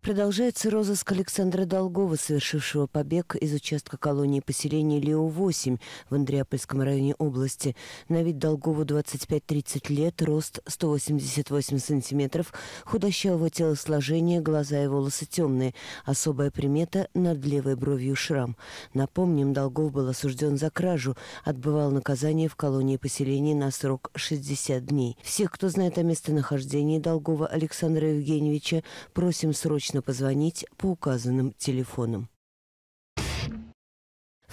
Продолжается розыск Александра Долгова, совершившего побег из участка колонии поселения Лео-8 в Андреапольском районе области. На вид Долгову 25-30 лет, рост 188 сантиметров, худощавого телосложения, глаза и волосы темные. Особая примета – над левой бровью шрам. Напомним, Долгов был осужден за кражу, отбывал наказание в колонии поселения на срок 60 дней. Всех, кто знает о местонахождении Долгова Александра Евгеньевича, просим срочно можно позвонить по указанным телефонам.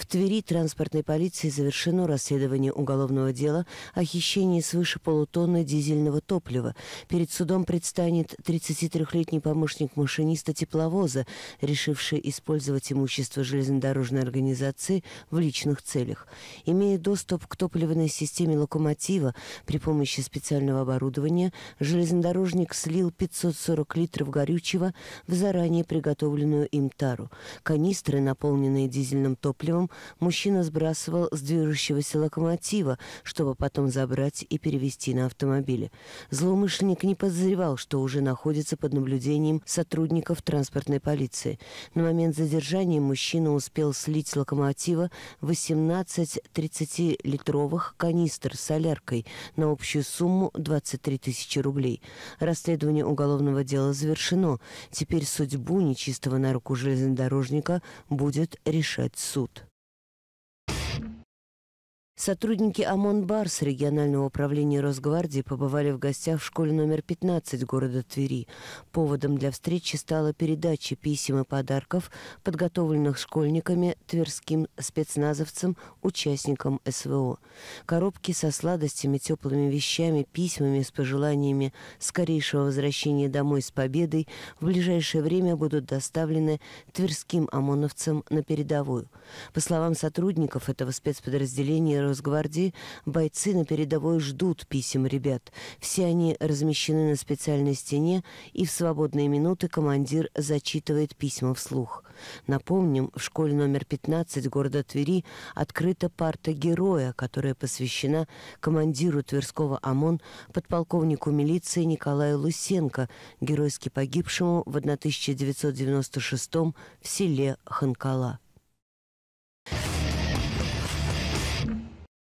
В Твери транспортной полиции завершено расследование уголовного дела о хищении свыше полутонны дизельного топлива. Перед судом предстанет 33-летний помощник машиниста тепловоза, решивший использовать имущество железнодорожной организации в личных целях. Имея доступ к топливной системе локомотива при помощи специального оборудования, железнодорожник слил 540 литров горючего в заранее приготовленную им тару. Канистры, наполненные дизельным топливом, мужчина сбрасывал с движущегося локомотива, чтобы потом забрать и перевести на автомобиле. Злоумышленник не подозревал, что уже находится под наблюдением сотрудников транспортной полиции. На момент задержания мужчина успел слить с локомотива 18 30-литровых канистр с соляркой на общую сумму 23 тысячи рублей. Расследование уголовного дела завершено. Теперь судьбу нечистого на руку железнодорожника будет решать суд. Сотрудники омон барс регионального управления Росгвардии побывали в гостях в школе номер 15 города Твери. Поводом для встречи стала передача писем и подарков, подготовленных школьниками, тверским спецназовцам, участникам СВО. Коробки со сладостями, теплыми вещами, письмами с пожеланиями скорейшего возвращения домой с победой в ближайшее время будут доставлены тверским ОМОНовцам на передовую. По словам сотрудников этого спецподразделения, Росгвардии, бойцы на передовой ждут писем ребят. Все они размещены на специальной стене, и в свободные минуты командир зачитывает письма вслух. Напомним, в школе номер 15 города Твери открыта парта героя, которая посвящена командиру Тверского ОМОН подполковнику милиции Николаю Лусенко, геройски погибшему в 1996 в селе Ханкала.